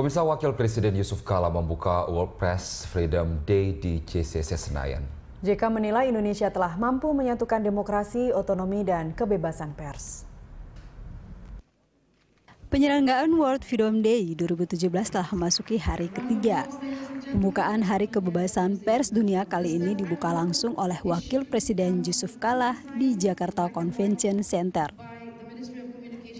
Pemirsa Wakil Presiden Yusuf Kala membuka World Press Freedom Day di JCC Senayan. JK menilai Indonesia telah mampu menyatukan demokrasi, otonomi, dan kebebasan pers. Penyelenggaraan World Freedom Day 2017 telah memasuki hari ketiga. Pembukaan Hari Kebebasan Pers Dunia kali ini dibuka langsung oleh Wakil Presiden Yusuf Kala di Jakarta Convention Center.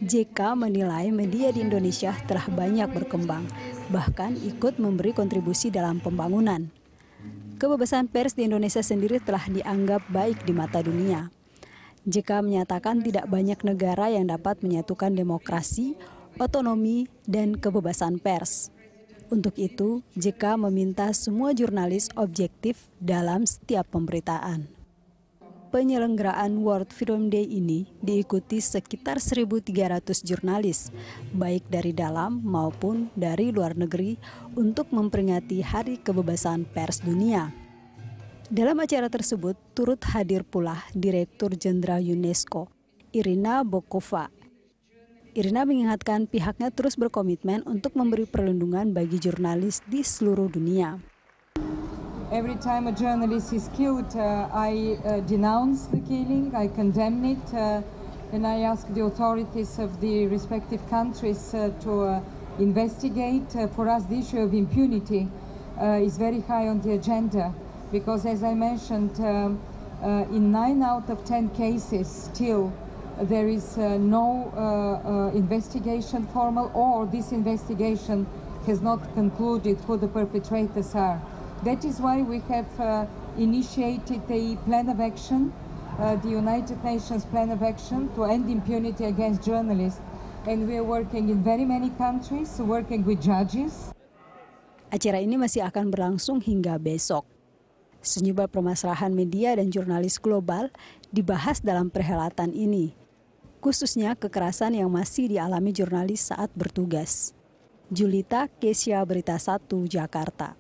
JK menilai media di Indonesia telah banyak berkembang, bahkan ikut memberi kontribusi dalam pembangunan. Kebebasan pers di Indonesia sendiri telah dianggap baik di mata dunia. JK menyatakan tidak banyak negara yang dapat menyatukan demokrasi, otonomi, dan kebebasan pers. Untuk itu, JK meminta semua jurnalis objektif dalam setiap pemberitaan penyelenggaraan World Film Day ini diikuti sekitar 1.300 jurnalis, baik dari dalam maupun dari luar negeri, untuk memperingati Hari Kebebasan Pers Dunia. Dalam acara tersebut, turut hadir pula Direktur Jenderal UNESCO, Irina Bokova. Irina mengingatkan pihaknya terus berkomitmen untuk memberi perlindungan bagi jurnalis di seluruh dunia. Every time a journalist is killed, uh, I uh, denounce the killing, I condemn it, uh, and I ask the authorities of the respective countries uh, to uh, investigate. Uh, for us, the issue of impunity is very high on the agenda, because as I mentioned, um, in nine out of ten cases, still there is no investigation formal, or this investigation has not concluded who the perpetrators are. That is why we have uh, initiated a plan of action, uh, the United Nations plan of action to end impunity against journalists. And we are working in very many countries, working with judges. Acara ini masih akan berlangsung hingga besok. Sejumlah permasalahan media dan jurnalis global dibahas dalam perhelatan ini, khususnya kekerasan yang masih dialami jurnalis saat bertugas. Julita Kesia Berita 1 Jakarta.